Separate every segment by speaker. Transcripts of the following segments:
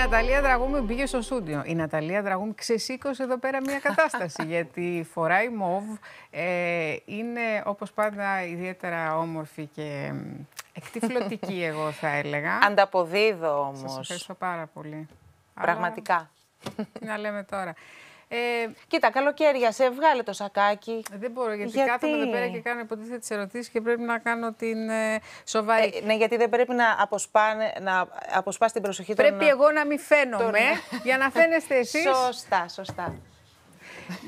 Speaker 1: Ναταλία
Speaker 2: Δραγούμη μπήκε στο στούντιο. Η Ναταλία Δραγούμη ξεσήκωσε εδώ πέρα μια κατάσταση γιατί φοράει μοβ. Ε, είναι όπως πάντα ιδιαίτερα όμορφη και εκτυφλωτική, εγώ θα έλεγα. Ανταποδίδω όμως. Σας ευχαριστώ πάρα πολύ.
Speaker 1: Πραγματικά.
Speaker 2: Αλλά, να λέμε τώρα. Ε, κοίτα, καλοκαίρια, σε
Speaker 1: βγάλε το σακάκι. Ε, δεν μπορώ, γιατί, γιατί... κάθομαι εδώ πέρα και κάνω υποτίθεται τις ερωτήσεις και πρέπει να κάνω την ε, σοβαρή. Ε, ναι, γιατί δεν πρέπει να αποσπάνε, να αποσπάς την προσοχή πρέπει των Πρέπει εγώ
Speaker 2: να μην φαίνομαι, για να φαίνεστε εσείς. Σωστά,
Speaker 1: σωστά.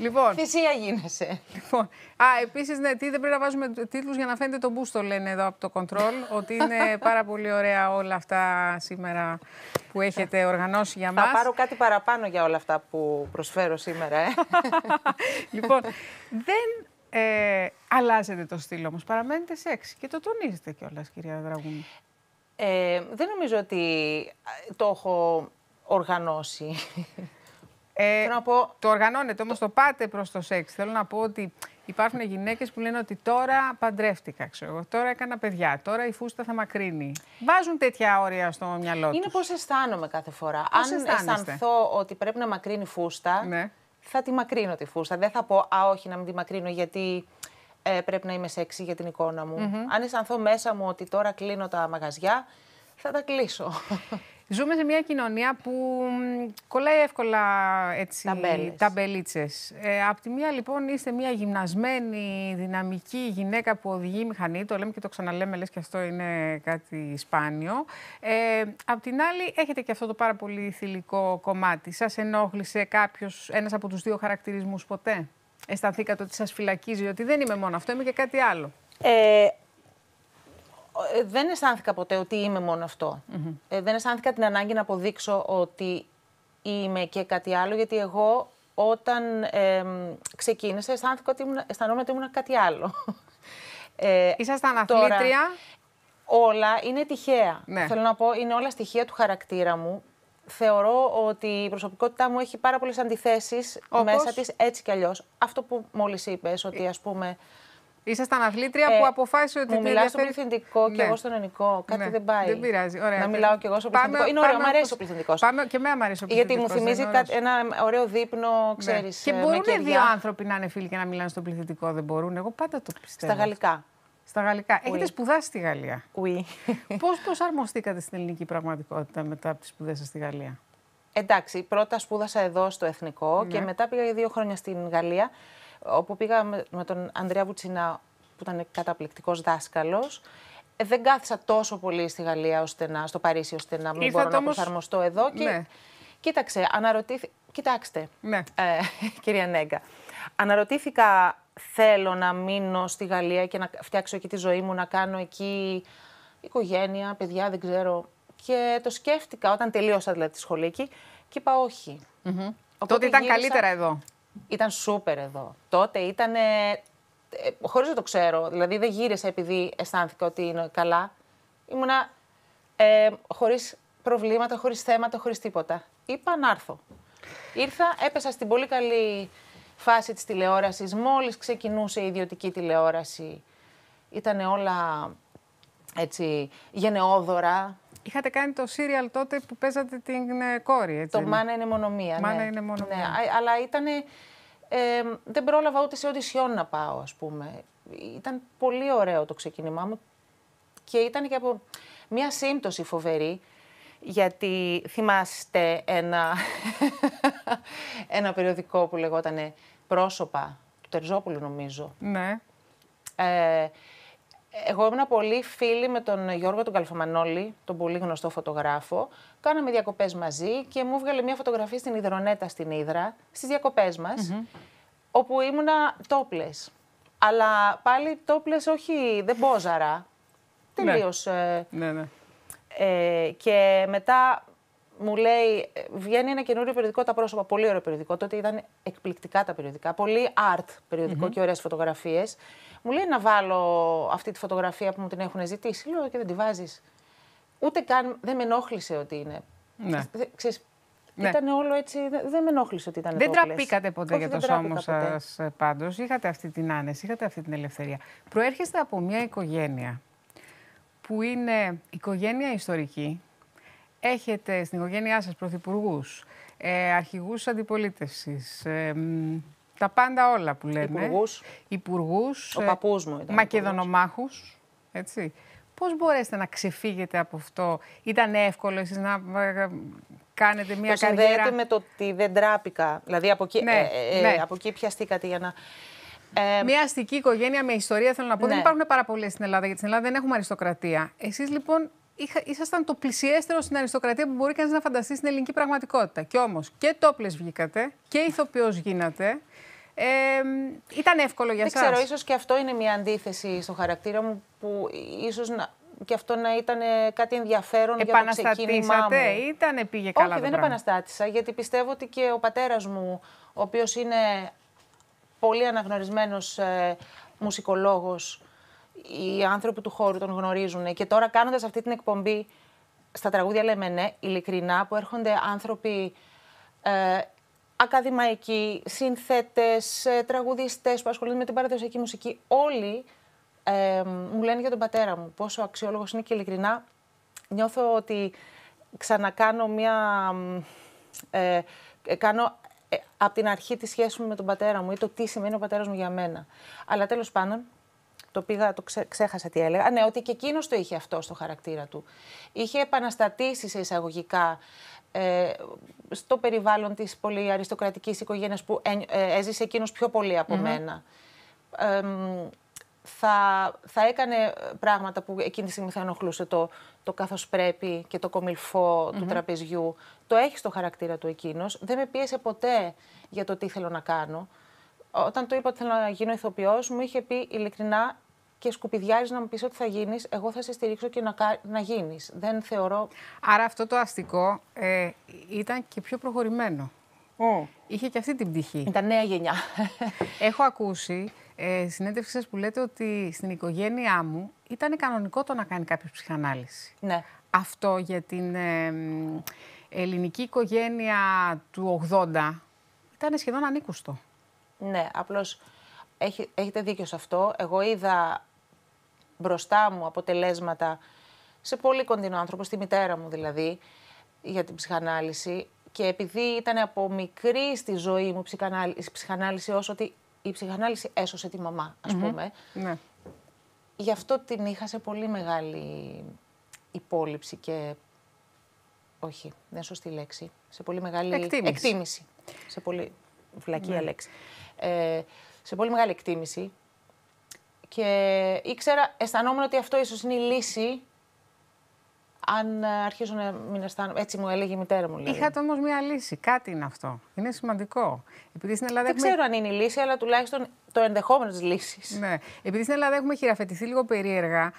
Speaker 1: Λοιπόν.
Speaker 2: Θυσία γίνεσαι. Λοιπόν. Α, επίσης, ναι, τι δεν πρέπει να βάζουμε τίτλους για να φαίνεται το μπούστο, λένε εδώ από το control. ότι είναι πάρα πολύ ωραία όλα αυτά σήμερα που έχετε
Speaker 1: οργανώσει για μας. Θα πάρω κάτι παραπάνω για όλα αυτά που προσφέρω σήμερα. Ε. λοιπόν, δεν
Speaker 2: ε, αλλάζετε το στυλ όμως, παραμένετε σεξ και το τονίζετε κιόλας, κυρία Δραγούμη.
Speaker 1: Ε, δεν νομίζω ότι το έχω οργανώσει. Ε, να πω... Το οργανώνετε, όμως το πάτε προς το
Speaker 2: σεξ. Θέλω να πω ότι υπάρχουν γυναίκες που λένε ότι τώρα παντρεύτηκα, ξέρω εγώ. Τώρα έκανα
Speaker 1: παιδιά. Τώρα η φούστα θα μακρύνει. Βάζουν τέτοια όρια στο μυαλό του. Είναι πώς αισθάνομαι κάθε φορά. Αν αισθάνεστε. αισθανθώ ότι πρέπει να μακρύνει φούστα, ναι. θα τη μακρύνω τη φούστα. Δεν θα πω, Α, όχι, να μην τη μακρύνω γιατί ε, πρέπει να είμαι σεξη για την εικόνα μου. Mm -hmm. Αν αισθανθώ μέσα μου ότι τώρα κλείνω τα μαγαζιά, θα τα κλείσω. Ζούμε σε μια κοινωνία
Speaker 2: που κολλάει εύκολα έτσι, ταμπελίτσες. Ε, απ' τη μία λοιπόν είστε μια γυμνασμένη, δυναμική γυναίκα που οδηγεί μηχανή, το λέμε και το ξαναλέμε, λες και αυτό είναι κάτι σπάνιο. Ε, απ' την άλλη έχετε και αυτό το πάρα πολύ θηλυκό κομμάτι. Σας ενόχλησε κάποιος, ένας από τους δύο χαρακτηρισμούς ποτέ.
Speaker 1: Αισθανθήκατε ότι σας φυλακίζει, ότι δεν είμαι μόνο αυτό, είμαι και κάτι άλλο. Ε, ε, δεν αισθάνθηκα ποτέ ότι είμαι μόνο Ε, δεν αισθάνθηκα την ανάγκη να αποδείξω ότι είμαι και κάτι άλλο, γιατί εγώ όταν ε, ξεκίνησα αισθάνθηκα ότι ήμουν, αισθανόμουν ότι ήμουν κάτι άλλο. Ε, Ήσασταν αθλήτρια. Όλα είναι τυχαία. Ναι. Θέλω να πω, είναι όλα στοιχεία του χαρακτήρα μου. Θεωρώ ότι η προσωπικότητά μου έχει πάρα πολλές αντιθέσεις μέσα της, έτσι κι αλλιώς. Αυτό που μόλις είπες, ότι ας πούμε Ήσασταν αθλήτρια ε, που αποφάσισε ότι. Μου μιλάω στο πληθυντικό και ναι. εγώ στον ελληνικό. Κάτι ναι. δεν πάει. Δεν πειράζει. Ωραία. Να μιλάω και εγώ στο πληθυντικό. Πάμε, Είναι ωραίο, μου αρέσει ο πληθυντικό. Πάμε και με αρέσει ο πληθυντικό. Γιατί μου θυμίζει κα... ένα ωραίο δείπνο, ξέρει. Ναι. Και ε, μπορούν και δύο
Speaker 2: άνθρωποι να είναι φίλοι και να μιλάνε στο πληθυντικό. Δεν μπορούν. Εγώ πάντα το πιστεύω. Στα γαλλικά. Στα γαλλικά. Oui. Έχετε σπουδάσει στη Γαλλία. Oui. Πώς προσαρμοστήκατε στην ελληνική πραγματικότητα μετά από τις σπουδές σας στη Γαλλία.
Speaker 1: Εντάξει, πρώτα σπούδασα εδώ στο Εθνικό ναι. και μετά πήγα για δύο χρόνια στην Γαλλία όπου πήγα με τον Ανδρέα Βουτσινά, που ήταν καταπληκτικός δάσκαλος, ε, δεν κάθισα τόσο πολύ στη Γαλλία, ώστε να, στο Παρίσι, ώστε να μην μπορώ να προσαρμοστώ εδώ. Ναι. Κοίταξε, αναρωτήθη... Κοιτάξτε, ναι. ε, κυρία Νέγκα. Αναρωτήθηκα, θέλω να μείνω στη Γαλλία και να φτιάξω εκεί τη ζωή μου, να κάνω εκεί οικογένεια, παιδιά, δεν ξέρω. Και το σκέφτηκα όταν τελείωσα δηλαδή τη σχολή εκεί και είπα όχι. Mm-hmm.
Speaker 2: Τότε ήταν καλύτερα εδώ.
Speaker 1: Ήταν σούπερ εδώ. Τότε ήτανε, ε, Χωρίς να το ξέρω, δηλαδή δεν γύρισα επειδή αισθάνθηκα ότι είναι καλά. Ήμουνα ε, χωρίς προβλήματα, χωρίς θέματα, χωρίς τίποτα. Είπα να έρθω. Ήρθα, έπεσα στην πολύ καλή φάση της τηλεόρασης. Μόλις ξεκινούσε η ιδιωτική τηλεόραση, ήταν όλα έτσι, γενναιόδωρα. Είχατε κάνει το σύριαλ τότε που παίζατε την ε, κόρη, έτσι. Το Μάνα είναι μονομία. Μάνα ναι. είναι μονομία. Ναι, αλλά ήταν. δεν πρόλαβα ούτε σε οντισιόν να πάω, ας πούμε. Ήταν πολύ ωραίο το ξεκίνημά μου και ήταν και από μια σύμπτωση φοβερή, γιατί θυμάστε ένα, ένα περιοδικό που λεγόταν «Πρόσωπα» του Τερζόπουλου, νομίζω. Ναι. Ε, εγώ ήμουν πολύ φίλη με τον Γιώργο τον Καλφαμανόλη, τον πολύ γνωστό φωτογράφο. Κάναμε διακοπές μαζί και μου έβγαλε μια φωτογραφία στην Ιδρονέτα στην Ήδρα, στις διακοπές μας, όπου ήμουνα τόπλε. Αλλά πάλι τόπλε, όχι, δεν πόζαρα. Τελείω. Ναι. Ε, ναι, ναι. Ε, και μετά μου λέει, βγαίνει ένα καινούριο περιοδικό τα πρόσωπα. Πολύ ωραίο περιοδικό. Τότε ήταν εκπληκτικά τα περιοδικά. Πολύ art περιοδικο mm-hmm. και ωραίες φωτογραφίες. Μου λέει να βάλω αυτή τη φωτογραφία που μου την έχουν ζητήσει. Λέω και δεν τη βάζεις. Ούτε καν δεν με ενόχλησε ότι είναι. Ναι. Ξέρεις, ναι. Ήταν όλο έτσι. Δεν με ενόχλησε ότι ήταν. Δεν τραπήκατε ποτέ Όχι, για το σώμα σα
Speaker 2: ε, πάντως. Είχατε αυτή την άνεση, είχατε αυτή την ελευθερία. Προέρχεστε από μια οικογένεια που είναι οικογένεια ιστορική, έχετε στην οικογένειά σας πρωθυπουργούς, ε, αρχηγούς αντιπολίτευσης, ε, τα πάντα όλα που λέμε. Υπουργούς. Υπουργούς. Ο ε, παππούς μου ήταν. Μακεδονομάχους. Έτσι. Πώς μπορέσετε να ξεφύγετε από αυτό. Ήταν εύκολο εσείς να ε, κάνετε
Speaker 1: μια το καριέρα. συνδέεται με το ότι δεν τράπηκα. Δηλαδή από εκεί, ναι, ε, ναι. πιαστήκατε για να... μια
Speaker 2: αστική οικογένεια με ιστορία, θέλω να πω. Ναι. Δεν υπάρχουν πάρα πολλές στην Ελλάδα, γιατί στην Ελλάδα δεν έχουμε αριστοκρατία. Εσείς λοιπόν ήσασταν το πλησιέστερο στην αριστοκρατία που μπορεί κανείς να φανταστεί στην ελληνική πραγματικότητα. Και όμως και τόπλες βγήκατε και ηθοποιός γίνατε. Ε,
Speaker 1: ήταν εύκολο για εσά. Δεν ξέρω, ίσως και αυτό είναι μια αντίθεση στο χαρακτήρα μου που ίσως να, και αυτό να ήταν κάτι ενδιαφέρον για το ξεκίνημά μου. ήταν πήγε καλά Όχι, δεν επαναστάτησα, γιατί πιστεύω ότι και ο πατέρας μου, ο οποίος είναι πολύ αναγνωρισμένος ε, μουσικολόγος, οι άνθρωποι του χώρου τον γνωρίζουν. Και τώρα κάνοντας αυτή την εκπομπή, στα τραγούδια λέμε ναι, ειλικρινά, που έρχονται άνθρωποι ε, ακαδημαϊκοί, συνθέτες, ε, τραγουδιστές που ασχολούνται με την παραδοσιακή μουσική, όλοι ε, μου λένε για τον πατέρα μου πόσο αξιόλογος είναι και ειλικρινά νιώθω ότι ξανακάνω μια... Ε, ε, κάνω ε, από την αρχή τη σχέση μου με τον πατέρα μου ή το τι σημαίνει ο πατέρας μου για μένα. Αλλά τέλος πάντων, το πήγα, το ξέχασα τι έλεγα. ναι, ότι και εκείνος το είχε αυτό στο χαρακτήρα του. Είχε επαναστατήσει σε εισαγωγικά ε, στο περιβάλλον της αριστοκρατική οικογένειας που ε, έζησε εκείνος πιο πολύ από mm-hmm. μένα. θα, έκανε πράγματα που εκείνη τη στιγμή θα ενοχλούσε το, το πρέπει και το κομιλφο του τραπεζιού. Το έχει στο χαρακτήρα του εκείνος. Δεν με πίεσε ποτέ για το τι θέλω να κάνω. Όταν του είπα ότι θέλω να γίνω ηθοποιός, μου είχε πει ειλικρινά και σκουπιδιάζεις να μου πεις ότι θα γίνεις, εγώ θα σε στηρίξω και να, να γίνεις. Δεν θεωρώ. Άρα αυτό το αστικό ε,
Speaker 2: ήταν και πιο προχωρημένο. Mm. Είχε και αυτή την πτυχή. Ήταν νέα γενιά. Έχω ακούσει ε, συνέντευξη που λέτε ότι στην οικογένειά μου ήταν κανονικό το να κάνει κάποιος ψυχανάλυση. Ναι. Αυτό για την ε, ελληνική οικογένεια του 80 ήταν σχεδόν ανήκουστο.
Speaker 1: Ναι, απλώς έχετε δίκιο σε αυτό. Εγώ είδα μπροστά μου αποτελέσματα σε πολύ κοντινό άνθρωπο, στη μητέρα μου δηλαδή, για την ψυχανάλυση. Και επειδή ήταν από μικρή στη ζωή μου η ψυχανάλυση, όσο ότι η ψυχανάλυση έσωσε τη μαμά, ας πούμε. Ναι. Γι' αυτό την είχα σε πολύ μεγάλη υπόλοιψη και... Όχι, δεν σωστή λέξη. Σε πολύ μεγάλη εκτίμηση. εκτίμηση. Σε πολύ... Βλακία ναι. λέξη. Ε, σε πολύ μεγάλη εκτίμηση και ήξερα, αισθανόμουν ότι αυτό ίσως είναι η λύση αν ε, αρχίζω να μην αισθάνομαι. Έτσι μου έλεγε η μητέρα μου. Λέει. Είχατε
Speaker 2: όμως μία λύση. Κάτι είναι αυτό. Είναι σημαντικό. Επειδή στην Ελλάδα Δεν έχουμε... ξέρω
Speaker 1: αν είναι η λύση, αλλά τουλάχιστον
Speaker 2: το ενδεχόμενο της λύσης. Ναι. Επειδή στην Ελλάδα έχουμε χειραφετηθεί λίγο περίεργα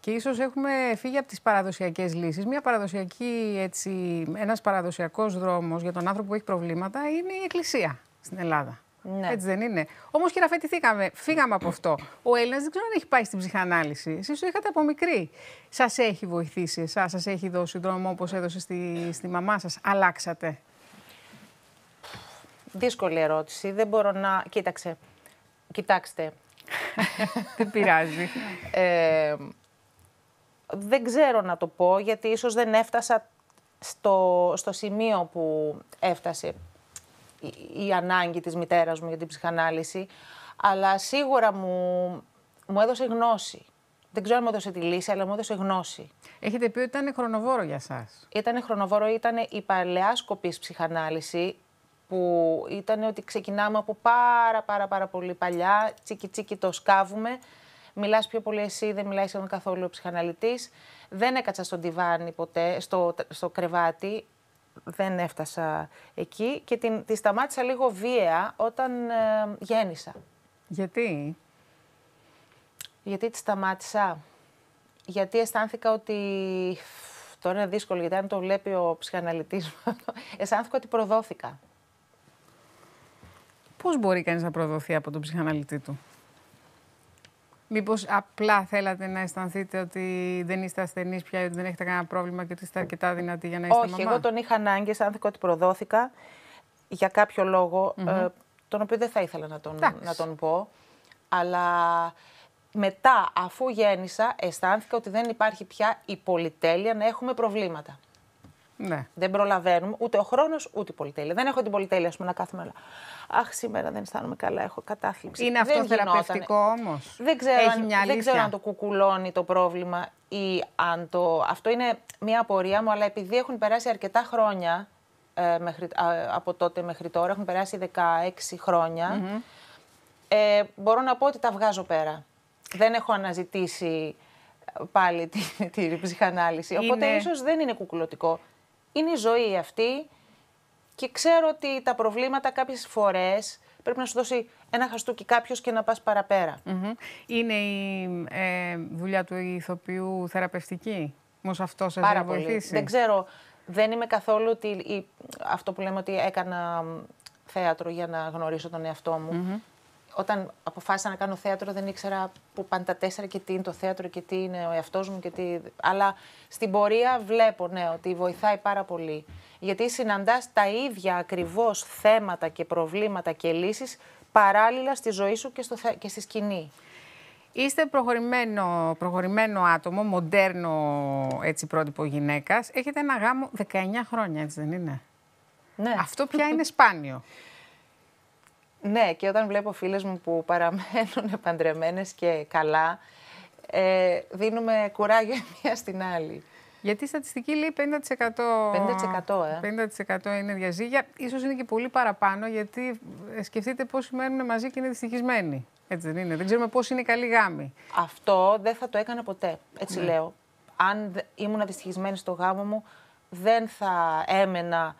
Speaker 2: και ίσω έχουμε φύγει από τις παραδοσιακές λύσεις. Μια παραδοσιακή, έτσι, ένας παραδοσιακός δρόμος για τον άνθρωπο που έχει προβλήματα είναι η εκκλησία στην Ελλάδα. Ναι. Έτσι δεν είναι. Όμως και φετηθήκαμε. φύγαμε από αυτό. Ο Έλληνας δεν ξέρω αν έχει πάει στην ψυχανάλυση. Εσείς το είχατε από μικρή. Σας έχει βοηθήσει εσάς, σας έχει δώσει δρόμο όπως έδωσε στη, στη μαμά σας. Αλλάξατε.
Speaker 1: Δύσκολη ερώτηση. Δεν μπορώ να. Κοίταξε. Κοιτάξτε. δεν πειράζει. Ε, δεν ξέρω να το πω γιατί ίσως δεν έφτασα στο σημείο που έφτασε η ανάγκη της μητέρας μου για την ψυχανάλυση, αλλά σίγουρα μου, μου έδωσε γνώση. Δεν ξέρω αν μου έδωσε τη λύση, αλλά μου έδωσε γνώση. Έχετε πει ότι ήταν χρονοβόρο για σας. Ήταν χρονοβόρο, ήταν η παλαιά σκοπής ψυχανάλυση, που ήταν ότι ξεκινάμε από πάρα πάρα πάρα πολύ παλιά, τσίκι τσίκι το σκάβουμε, μιλάς πιο πολύ εσύ, δεν μιλάει σχεδόν καθόλου ο ψυχαναλυτής, δεν έκατσα στον τιβάνι ποτέ, στο, στο κρεβάτι, δεν έφτασα εκεί και την, τη σταμάτησα λίγο βία όταν ε, γέννησα. Γιατί? Γιατί τη σταμάτησα. Γιατί αισθάνθηκα ότι... Τώρα είναι δύσκολο γιατί αν το βλέπει ο ψυχαναλυτής μου, αισθάνθηκα ότι προδόθηκα.
Speaker 2: Πώς μπορεί κανείς να προδοθεί από τον ψυχαναλυτή του? Μήπως απλά θέλατε να αισθανθείτε ότι δεν είστε ασθενείς πια, ότι δεν έχετε κανένα πρόβλημα και ότι είστε αρκετά δυνατοί για να είστε Όχι, εγώ τον είχα ανάγκη, αισθάνθηκα
Speaker 1: ότι προδόθηκα για κάποιο λόγο, ε, τον οποίο δεν θα ήθελα να τον, να τον πω. Αλλά μετά, αφού γέννησα, αισθάνθηκα ότι δεν υπάρχει πια η πολυτέλεια να έχουμε προβλήματα. Ναι. Δεν προλαβαίνουμε ούτε ο χρόνος ούτε η πολυτέλεια. Δεν έχω την πολυτέλεια, να κάθομαι. όλα. Αχ, σήμερα δεν αισθάνομαι καλά, έχω κατάθλιψη. Είναι αυτό θεραπευτικό όμως. Δεν, ξέρω αν, το κουκουλώνει το πρόβλημα ή αν το. Αυτό είναι μια απορία μου, αλλά επειδή έχουν περάσει αρκετά χρόνια ε, από τότε μέχρι τώρα, έχουν περάσει 16 χρονια Ε, μπορώ να πω ότι τα βγάζω πέρα. Δεν έχω αναζητήσει ε, πάλι τη, τη ψυχανάλυση. Οπότε ίσως δεν είναι κουκουλωτικό είναι η ζωή αυτή και ξέρω ότι τα προβλήματα κάποιες φορές πρέπει να σου δώσει ένα χαστούκι κάποιος και να πας παραπερα
Speaker 2: Είναι η ε, δουλειά του ηθοποιού θεραπευτική, όμως αυτό σε Πάρα βοηθήσει. Δεν ξέρω,
Speaker 1: δεν είμαι καθόλου ότι, αυτό που λέμε ότι έκανα θέατρο για να γνωρίσω τον εαυτό μου όταν αποφάσισα να κάνω θέατρο δεν ήξερα που πάνε τα τέσσερα και τι είναι το θέατρο και τι είναι ο εαυτός μου και τι... Αλλά στην πορεία βλέπω ναι, ότι βοηθάει πάρα πολύ. Γιατί συναντάς τα ίδια ακριβώς θέματα και προβλήματα και λύσεις παράλληλα στη ζωή σου και, στο, και στη σκηνή. Είστε προχωρημένο, προχωρημένο άτομο,
Speaker 2: μοντέρνο έτσι, πρότυπο γυναίκας, Έχετε ένα γάμο 19 χρόνια, έτσι δεν είναι.
Speaker 1: Ναι. Αυτό πια είναι σπάνιο. Ναι, και όταν βλέπω φίλες μου που παραμένουν παντρεμένες και καλά, ε, δίνουμε κουράγιο μία στην άλλη. Γιατί η στατιστική λέει 50%. 50%, ε.
Speaker 2: 50% είναι διαζύγια. Ίσως είναι και πολύ παραπάνω, γιατί ε, σκεφτείτε πόσοι μένουν μαζί και είναι δυστυχισμένοι.
Speaker 1: Έτσι δεν είναι. Δεν ξέρουμε πώς είναι καλή γάμη. Αυτό δεν θα το έκανα ποτέ. Έτσι ναι. λέω. Αν ήμουν δυστυχισμένη στο γάμο μου, δεν θα έμενα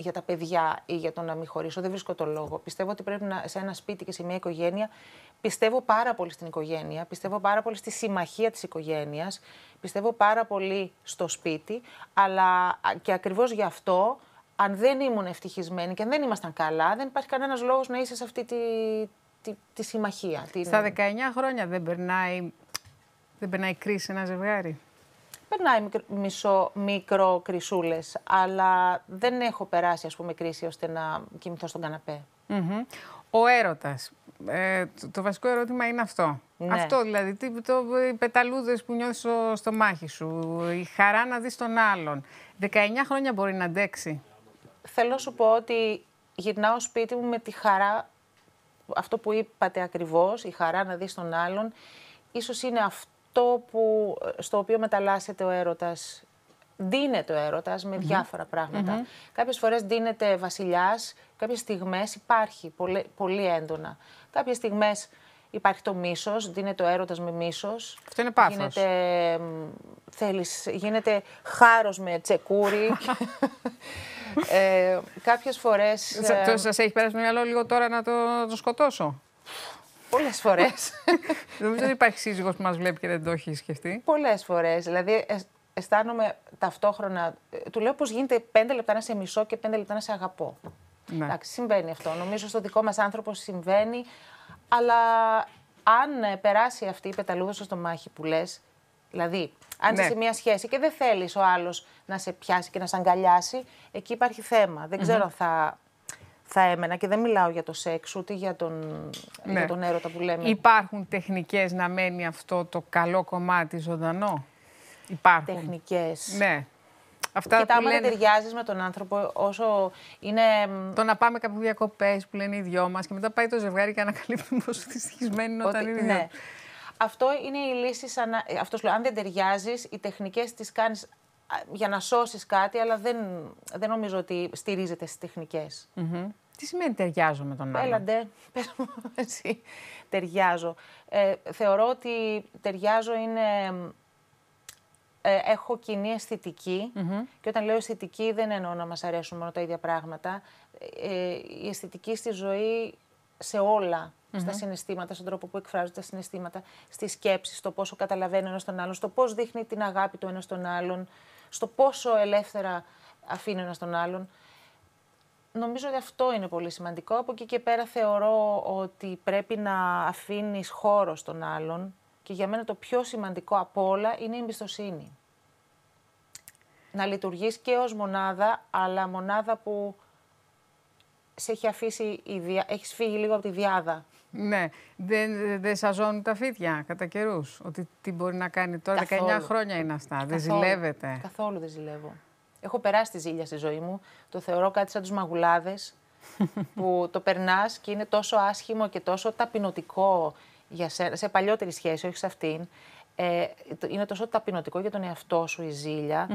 Speaker 1: για τα παιδιά ή για το να μην χωρίσω. Δεν βρίσκω το λόγο. Πιστεύω ότι πρέπει να, σε ένα σπίτι και σε μια οικογένεια. Πιστεύω πάρα πολύ στην οικογένεια. Πιστεύω πάρα πολύ στη συμμαχία της οικογένειας. Πιστεύω πάρα πολύ στο σπίτι. Αλλά και ακριβώς γι' αυτό αν δεν ήμουν ευτυχισμένη και δεν ήμασταν καλά, δεν υπάρχει κανένας λόγος να είσαι σε αυτή τη, τη, τη συμμαχία. Στα 19 χρόνια δεν περνάει, δεν περνάει κρίση ένα ζευγάρι περνάει μισό μικρό κρυσούλες, αλλά δεν έχω περάσει ας πούμε, κρίση ώστε να κοιμηθώ στον καναπέ.
Speaker 2: Ο έρωτας. Ε, το, βασικό ερώτημα είναι αυτό. Ναι. Αυτό
Speaker 1: δηλαδή, τι, οι πεταλούδες που νιώθει
Speaker 2: στο, μάχη σου, η χαρά να δεις τον άλλον. 19 χρόνια μπορεί να αντέξει.
Speaker 1: Θέλω να σου πω ότι γυρνάω σπίτι μου με τη χαρά, αυτό που είπατε ακριβώς, η χαρά να δεις τον άλλον, ίσως είναι αυτό αυτό που, ε, στο οποίο μεταλλάσσεται ο έρωτας δίνεται ο έρωτας με διάφορα πράγματα. Mm-hmm. Κάποιες φορές ντύνεται δίνεται κάποιες στιγμές υπάρχει πολύ, έντονα. Κάποιες στιγμές υπάρχει το μίσος, δίνεται ο έρωτας με μίσος. Αυτό είναι πάθος. Γίνεται, θέλεις, γίνεται χάρος με τσεκούρι. ε, Κάποιες φορές. Σας ε, έχει πέρασει μυαλό λίγο τώρα να το, το σκοτώσω. Πολλές
Speaker 2: φορές. Νομίζω ότι υπάρχει σύζυγος που μας βλέπει και δεν το έχει σκεφτεί.
Speaker 1: Πολλές φορές. Δηλαδή, ε, αισθάνομαι ταυτόχρονα. Ε, του λέω πώς γίνεται πέντε λεπτά να σε μισώ και πέντε λεπτά να σε αγαπώ. Ναι. Εντάξει, συμβαίνει αυτό. Νομίζω στο δικό μας άνθρωπο συμβαίνει. Αλλά αν ε, περάσει αυτή η πεταλούδα στο μάχη που λες, δηλαδή αν είσαι ναι. σε μια σχέση και δεν θέλεις ο άλλος να σε πιάσει και να σε αγκαλιάσει, εκεί υπάρχει θέμα. Δεν ξέρω θα θα έμενα και δεν μιλάω για το σεξ ούτε για τον, ναι. για τον έρωτα που λέμε.
Speaker 2: Υπάρχουν τεχνικές να μένει αυτό το καλό κομμάτι ζωντανό. Υπάρχουν. Τεχνικές. Ναι. Αυτά Κοιτά, άμα λένε... ταιριάζεις
Speaker 1: με τον άνθρωπο,
Speaker 2: όσο είναι. Το να πάμε κάπου διακοπές που λένε οι δυο μας και μετά πάει το ζευγάρι και ανακαλύπτουμε
Speaker 1: πόσο δυστυχισμένοι είναι όταν είναι. Ναι. Αυτό είναι η λύση. Σαν... Ε, αυτός, λέω, αν δεν ταιριάζεις, οι τεχνικές τις κάνεις για να σώσεις κάτι, αλλά δεν, δεν νομίζω ότι στηρίζεται στις τεχνικε
Speaker 2: Τι σημαίνει ταιριάζω με τον άλλο. Έλαντε,
Speaker 1: πες μου εσύ, ταιριάζω. Ε, θεωρώ ότι ταιριάζω είναι... Ε, έχω κοινή και όταν λέω αισθητική δεν εννοώ να μας αρέσουν μόνο τα ίδια πράγματα. Ε, η αισθητική στη ζωή σε ολα στα συναισθήματα, στον τρόπο που εκφράζονται τα συναισθήματα, στη σκέψη, στο πόσο καταλαβαίνει ένας τον άλλον, στο πώς δείχνει την αγάπη του ένας τον άλλον, στο πόσο ελεύθερα αφήνει ένας τον άλλον. Νομίζω ότι αυτό είναι πολύ σημαντικό. Από εκεί και πέρα θεωρώ ότι πρέπει να αφήνεις χώρο στον άλλον και για μένα το πιο σημαντικό από όλα είναι η εμπιστοσύνη. Να λειτουργείς και ως μονάδα, αλλά μονάδα που σε έχει αφήσει, έχεις φύγει λίγο από τη διάδα. Ναι.
Speaker 2: Δεν δε σαζώνουν τα φίτια κατά καιρούς. Ότι τι μπορεί να κάνει τώρα. Καθόλου. 19 χρόνια είναι αυτά. Δεν ζηλεύετε.
Speaker 1: Καθόλου δεν ζηλεύω. Έχω περάσει τη ζήλια στη ζωή μου. Το θεωρώ κάτι σαν τους μαγουλάδες που το περνάς και είναι τόσο άσχημο και τόσο ταπεινωτικό για σένα, σε παλιότερη σχέση, όχι σε αυτήν. Ε, είναι τόσο ταπεινωτικό για τον εαυτό σου η ζήλια,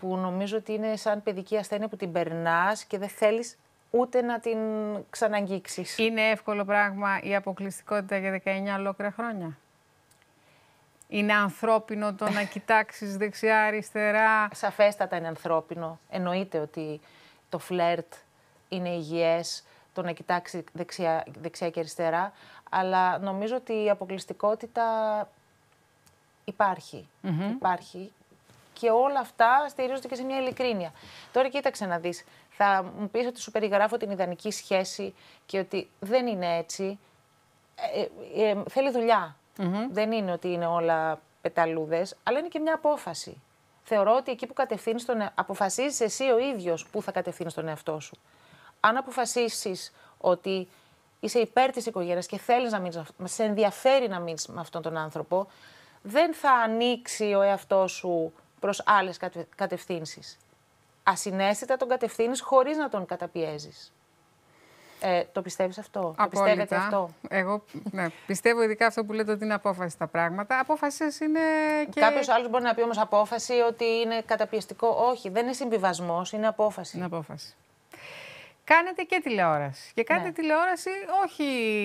Speaker 1: που νομίζω ότι είναι σαν παιδική ασθένεια που την περνάς και δεν θέλεις ούτε να την ξαναγγίξεις. Είναι εύκολο πράγμα η
Speaker 2: αποκλειστικότητα για 19 ολόκληρα χρόνια. Είναι ανθρώπινο το να
Speaker 1: κοιτάξεις δεξιά-αριστερά. Σαφέστατα είναι ανθρώπινο. Εννοείται ότι το φλερτ είναι υγιές, το να κοιτάξει δεξιά, δεξιά και αριστερά, αλλά νομίζω ότι η αποκλειστικότητα υπάρχει. Υπάρχει. Και όλα αυτά στηρίζονται και σε μια ειλικρίνεια. Τώρα κοίταξε να δεις θα μου πεις ότι σου περιγράφω την ιδανική σχέση και ότι δεν είναι έτσι. Ε, ε, ε, θέλει Δεν είναι ότι είναι όλα πεταλούδες, αλλά είναι και μια απόφαση. Θεωρώ ότι εκεί που κατευθύνεις τον αποφασίζεις εσύ ο ίδιος που θα κατευθύνεις τον εαυτό σου. Αν αποφασίσεις ότι είσαι υπέρ της οικογένειας και θέλεις να μείνεις, σε ενδιαφέρει να μείνεις με αυτόν τον άνθρωπο, δεν θα ανοίξει ο εαυτός σου προς άλλες κατευθύνσει ασυνέστητα τον κατευθύνεις χωρίς να τον καταπιέζεις. Ε, το πιστεύεις αυτό. Απόλυτα. Το πιστεύετε αυτό. Εγώ
Speaker 2: ναι, πιστεύω ειδικά αυτό που λέτε ότι είναι απόφαση τα πράγματα. Απόφαση είναι και. Κάποιος άλλος
Speaker 1: μπορεί να πει όμως απόφαση ότι είναι καταπιεστικό. Όχι, δεν είναι συμβιβασμός, είναι απόφαση. Είναι απόφαση. Κάνετε και τηλεόραση. Και κάνετε ναι. τηλεόραση, όχι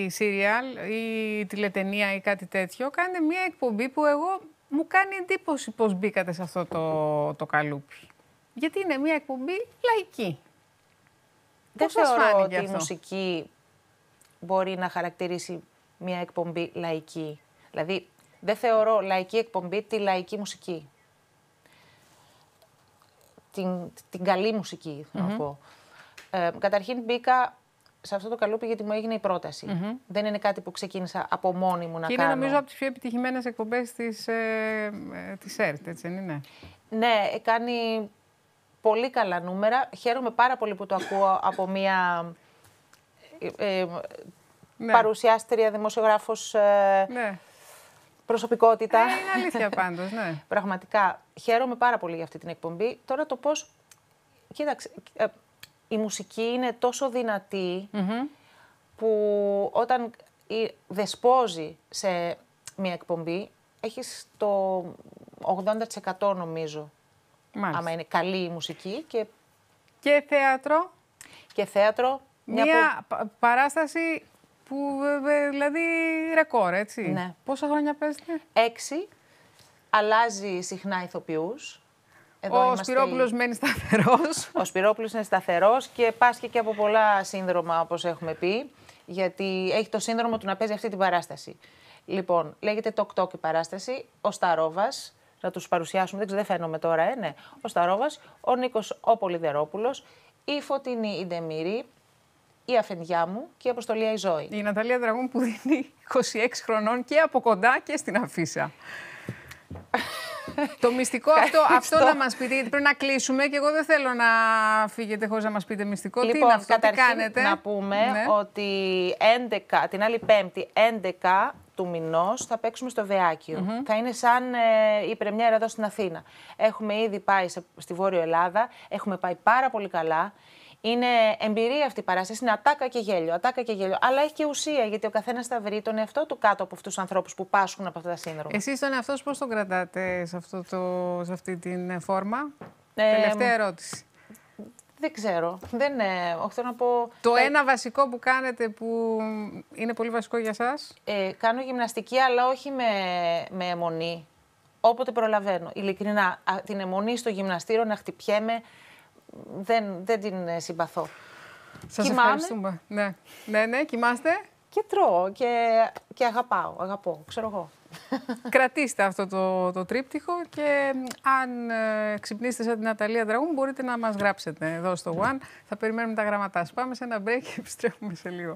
Speaker 1: σύριαλ
Speaker 2: ή τηλετενία ή κάτι τέτοιο. Κάνετε μια εκπομπή που εγώ μου κάνει εντύπωση πώς μπήκατε σε αυτό το, το καλούπι
Speaker 1: γιατί είναι μια εκπομπή λαϊκή. Δεν θεωρώ ότι η μουσική μπορεί να χαρακτηρίσει μια εκπομπή λαϊκή. Δηλαδή, δεν θεωρώ λαϊκή εκπομπή τη λαϊκή μουσική. Την, την καλή μουσική, θα mm πω. Ε, καταρχήν μπήκα σε αυτό το καλούπι γιατί μου έγινε η προταση Δεν είναι κάτι που ξεκίνησα από μόνη μου να κάνω. Και είναι νομίζω
Speaker 2: από τις πιο επιτυχημένες εκπομπές της ε, ε, της ΕΡΤ, έτσι δεν είναι.
Speaker 1: Ναι, ε, κάνει πολύ καλά νούμερα. Χαίρομαι πάρα πολύ που το ακούω από μία ε, ε ναι. παρουσιάστρια, δημοσιογράφος, ε, ναι. προσωπικότητα. Ε, είναι αλήθεια πάντως, ναι. Πραγματικά, χαίρομαι πάρα πολύ για αυτή την εκπομπή. Τώρα το πώς... Κοίταξε, η μουσική είναι τόσο που όταν δεσπόζει σε μία εκπομπή, έχεις το 80% νομίζω Μάλιστα. Άμα είναι καλή η μουσική και... Και θέατρο. Και θέατρο. Μια, παράσταση που δηλαδή ρεκόρ, έτσι. Ναι. Πόσα χρόνια παίζετε. Έξι. Αλλάζει συχνά ηθοποιούς. ο είμαστε... Σπυρόπουλος μένει σταθερός. Ο Σπυρόπουλος είναι σταθερός και πάσχει και από πολλά σύνδρομα, όπως έχουμε πει, γιατί έχει το σύνδρομο του να παίζει αυτή την παράσταση. Λοιπόν, λέγεται Τοκ Τοκ η παράσταση, ο Σταρόβας, να τους παρουσιάσουμε. Δεν, ξέρω, δεν φαίνομαι τώρα, ε, ναι. Ο Σταρόβας, ο Νίκος Ο Πολυδερόπουλος, η Φωτεινή η η Αφεντιά μου και η Αποστολία η Ζώη. Η Ναταλία Δραγούν που
Speaker 2: δίνει 26 χρονών και από κοντά και στην αφίσα.
Speaker 1: το μυστικό αυτό, αυτό να μας
Speaker 2: πείτε, γιατί πρέπει να κλείσουμε και εγώ δεν θέλω να φύγετε χωρίς να μας πείτε μυστικό. Λοιπόν, τι είναι αυτό, τι κάνετε. Να πούμε ναι.
Speaker 1: ότι 11, την άλλη Πέμπτη, 11 του μηνός θα παίξουμε στο βεακιο Θα είναι σαν ε, η πρεμιέρα εδώ στην Αθήνα. Έχουμε ήδη πάει στη Βόρειο Ελλάδα, έχουμε πάει πάρα πολύ καλά. Είναι εμπειρία αυτή η παράσταση. Είναι ατάκα και γέλιο, ατάκα και γέλιο. Αλλά έχει και ουσία γιατί ο καθένας θα βρει τον εαυτό του κάτω από αυτούς τους ανθρώπους που πάσχουν από αυτά τα σύνδρομα. Εσείς
Speaker 2: τον εαυτό πώς τον κρατάτε σε, αυτό το, σε αυτή την ε, φόρμα. Ε, Τελευταία ερώτηση.
Speaker 1: Δεν ξέρω. Δεν ε, όχι Θέλω να πω. Το ένα βασικό που κάνετε που είναι πολύ βασικό για σας; Ε, κάνω γυμναστική, αλλά όχι με, με αιμονή. Όποτε προλαβαίνω. Ειλικρινά, την αιμονή στο γυμναστήριο να χτυπιέμαι δεν, δεν την ε, συμπαθώ. Σας ευχαριστούμε. Ναι. ναι, ναι, κοιμάστε. Και τρώω και, και αγαπάω. Αγαπώ, ξέρω εγώ.
Speaker 2: Κρατήστε αυτό το, το τρίπτυχο και αν ε, ξυπνήσετε σαν την Αταλία Δραγούν μπορείτε να μας γράψετε εδώ στο One. Θα περιμένουμε τα γραμματά σας. Πάμε σε ένα break και επιστρέφουμε σε λίγο.